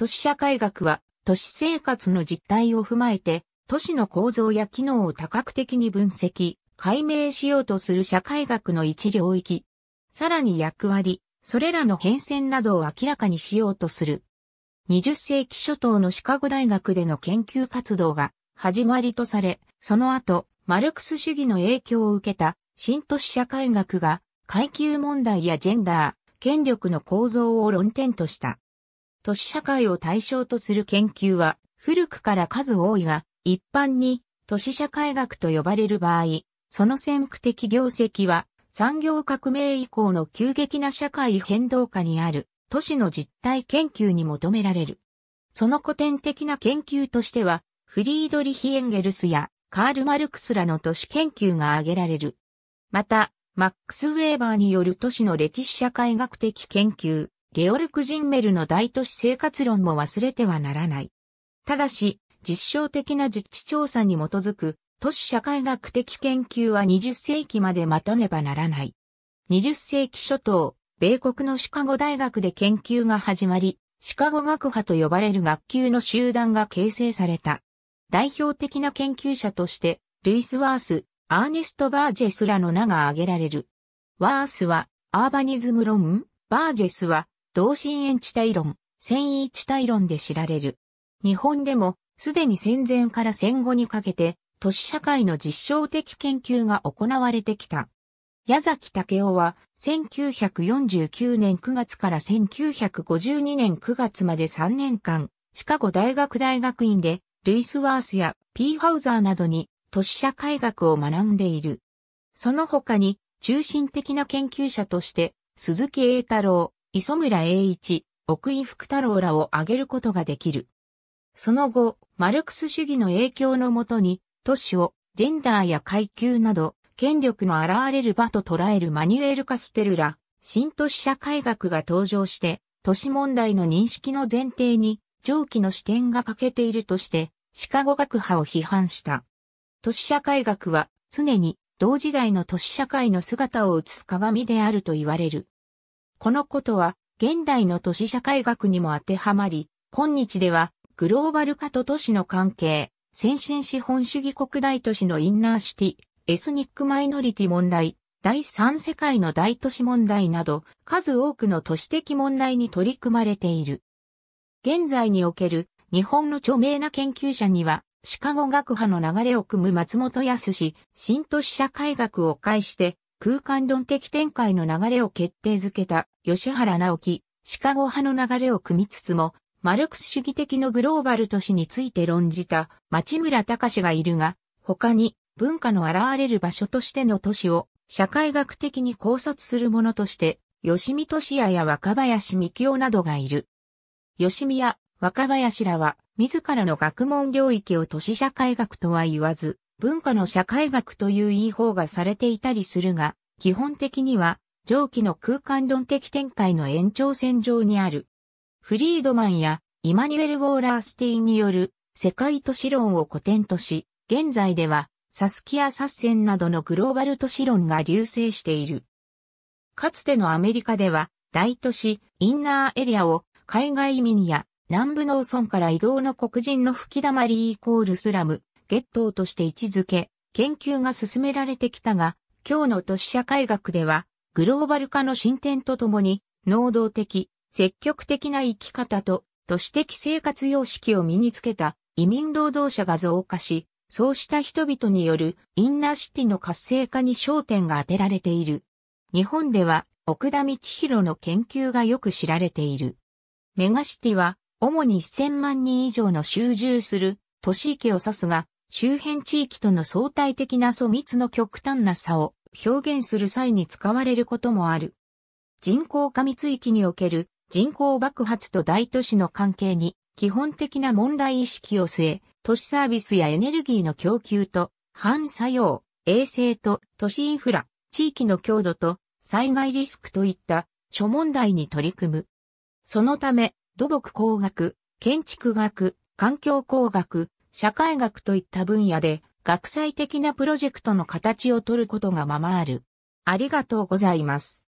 都市社会学は、都市生活の実態を踏まえて、都市の構造や機能を多角的に分析、解明しようとする社会学の一領域。さらに役割、それらの変遷などを明らかにしようとする。20世紀初頭のシカゴ大学での研究活動が始まりとされ、その後、マルクス主義の影響を受けた新都市社会学が階級問題やジェンダー、権力の構造を論点とした。都市社会を対象とする研究は、古くから数多いが、一般に都市社会学と呼ばれる場合、その先駆的業績は、産業革命以降の急激な社会変動下にある都市の実態研究に求められる。その古典的な研究としては、フリードリヒ・エンゲルスやカール・マルクスらの都市研究が挙げられる。また、マックス・ウェーバーによる都市の歴史社会学的研究、ゲオルク・ジンメルの大都市生活論も忘れてはならない。ただし、実証的な実地調査に基づく都市社会学的研究は20世紀まで待たねばならない。20世紀初頭、米国のシカゴ大学で研究が始まり、シカゴ学派と呼ばれる学級の集団が形成された。代表的な研究者として、ルイス・ワース、アーネスト・バージェスらの名が挙げられる。ワースは、アーバニズム論、バージェスは、同心円地帯論、繊維地帯論で知られる。日本でも、すでに戦前から戦後にかけて、都市社会の実証的研究が行われてきた。矢崎武雄は、1949年9月から1952年9月まで3年間、シカゴ大学大学院で、ルイスワースやピーハウザーなどに都市社会学を学んでいる。その他に中心的な研究者として鈴木栄太郎、磯村栄一、奥井福太郎らを挙げることができる。その後、マルクス主義の影響のもとに、都市をジェンダーや階級など、権力の現れる場と捉えるマニュエル・カステルら、新都市社会学が登場して、都市問題の認識の前提に、上記の視点が欠けているとして、シカゴ学派を批判した。都市社会学は、常に同時代の都市社会の姿を映す鏡であると言われる。このことは、現代の都市社会学にも当てはまり、今日では、グローバル化と都市の関係、先進資本主義国大都市のインナーシティ、エスニックマイノリティ問題、第三世界の大都市問題など、数多くの都市的問題に取り組まれている。現在における日本の著名な研究者には、シカゴ学派の流れを組む松本康氏、新都市社会学を介して、空間論的展開の流れを決定づけた吉原直樹、シカゴ派の流れを組みつつも、マルクス主義的のグローバル都市について論じた町村隆がいるが、他に文化の現れる場所としての都市を社会学的に考察するものとして、吉見俊也や若林幹夫などがいる。吉見や若林らは自らの学問領域を都市社会学とは言わず、文化の社会学という言い方がされていたりするが、基本的には上記の空間論的展開の延長線上にある。フリードマンやイマニュエル・ウォーラーステイによる世界都市論を古典とし、現在ではサスキア・サッセンなどのグローバル都市論が流星している。かつてのアメリカでは大都市インナーエリアを海外移民や南部農村から移動の黒人の吹き溜まりイコールスラム月頭として位置づけ、研究が進められてきたが、今日の都市社会学では、グローバル化の進展とともに、能動的、積極的な生き方と、都市的生活様式を身につけた移民労働者が増加し、そうした人々によるインナーシティの活性化に焦点が当てられている。日本では奥田道弘の研究がよく知られている。メガシティは主に1000万人以上の集中する都市域を指すが、周辺地域との相対的な疎密の極端な差を表現する際に使われることもある。人口過密域における人口爆発と大都市の関係に基本的な問題意識を据え、都市サービスやエネルギーの供給と反作用、衛生と都市インフラ、地域の強度と災害リスクといった諸問題に取り組む。そのため、土木工学、建築学、環境工学、社会学といった分野で学際的なプロジェクトの形をとることがままある。ありがとうございます。